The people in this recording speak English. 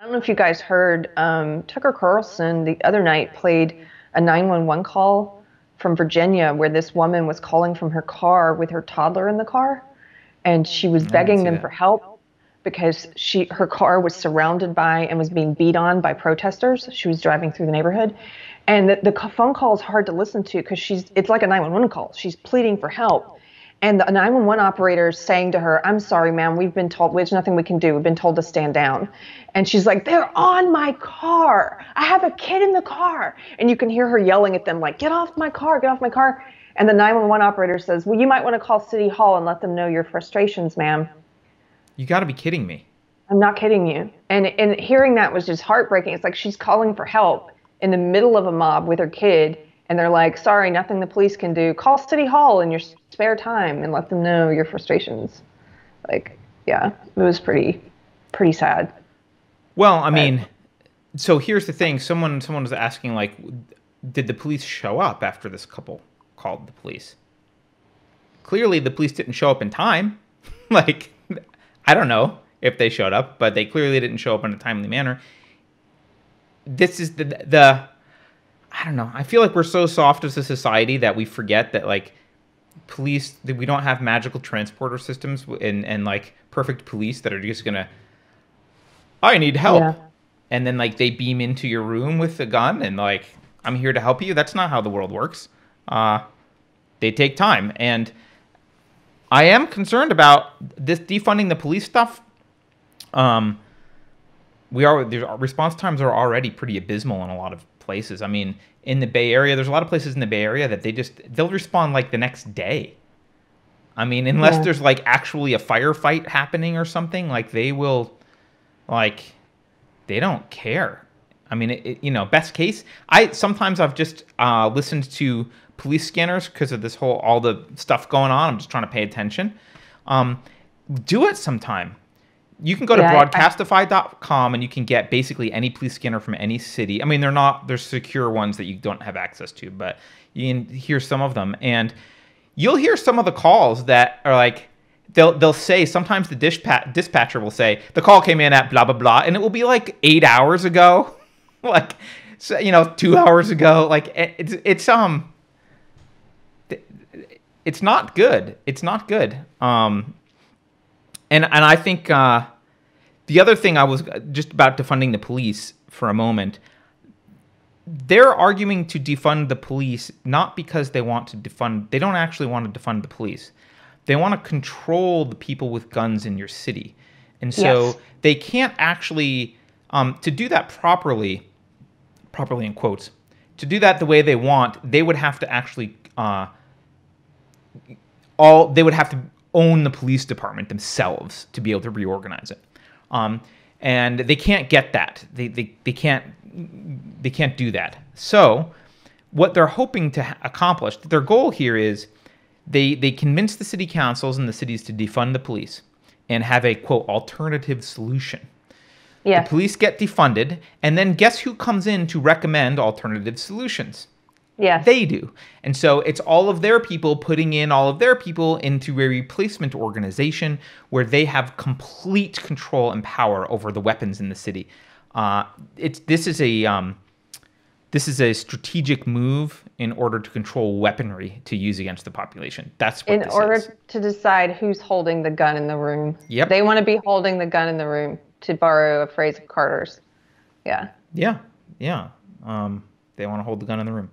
I don't know if you guys heard um, Tucker Carlson the other night played a 911 call from Virginia where this woman was calling from her car with her toddler in the car, and she was begging them it. for help because she her car was surrounded by and was being beat on by protesters. She was driving through the neighborhood, and the, the phone call is hard to listen to because she's it's like a 911 call. She's pleading for help and the 911 operator saying to her, I'm sorry, ma'am, we've been told, there's nothing we can do. We've been told to stand down. And she's like, They're on my car. I have a kid in the car. And you can hear her yelling at them, like, Get off my car, get off my car. And the 911 operator says, Well, you might want to call City Hall and let them know your frustrations, ma'am. You got to be kidding me. I'm not kidding you. And, and hearing that was just heartbreaking. It's like she's calling for help in the middle of a mob with her kid and they're like, sorry, nothing the police can do. Call City Hall and your spare time and let them know your frustrations. Like, yeah, it was pretty, pretty sad. Well, I but, mean, so here's the thing. Someone, someone was asking, like, did the police show up after this couple called the police? Clearly, the police didn't show up in time. like, I don't know if they showed up, but they clearly didn't show up in a timely manner. This is the the I don't know. I feel like we're so soft as a society that we forget that like police that we don't have magical transporter systems and and like perfect police that are just gonna i need help yeah. and then like they beam into your room with a gun and like i'm here to help you that's not how the world works uh, they take time and i am concerned about this defunding the police stuff um we are the response times are already pretty abysmal in a lot of places. I mean, in the Bay Area, there's a lot of places in the Bay Area that they just they'll respond like the next day. I mean, unless yeah. there's like actually a firefight happening or something, like they will, like, they don't care. I mean, it, it, you know, best case, I sometimes I've just uh, listened to police scanners because of this whole all the stuff going on. I'm just trying to pay attention. Um, do it sometime you can go yeah, to broadcastify.com and you can get basically any police scanner from any city. I mean, they're not there's secure ones that you don't have access to, but you can hear some of them and you'll hear some of the calls that are like they'll they'll say sometimes the dispatch, dispatcher will say the call came in at blah blah blah and it will be like 8 hours ago. like so, you know, 2 hours ago. Like it's it's um it's not good. It's not good. Um and and I think uh, the other thing I was just about defunding the police for a moment. They're arguing to defund the police not because they want to defund. They don't actually want to defund the police. They want to control the people with guns in your city, and so yes. they can't actually um, to do that properly. Properly in quotes. To do that the way they want, they would have to actually uh, all they would have to own the police department themselves to be able to reorganize it. Um, and they can't get that. They, they, they can't they can't do that. So what they're hoping to accomplish, their goal here is they they convince the city councils and the cities to defund the police and have a quote alternative solution. Yeah. The police get defunded, and then guess who comes in to recommend alternative solutions? Yeah. They do. And so it's all of their people putting in all of their people into a replacement organization where they have complete control and power over the weapons in the city. Uh, it's this is a um, this is a strategic move in order to control weaponry to use against the population. That's in order is. to decide who's holding the gun in the room. Yep. They want to be holding the gun in the room, to borrow a phrase of Carter's. Yeah. Yeah. Yeah. Um, they want to hold the gun in the room.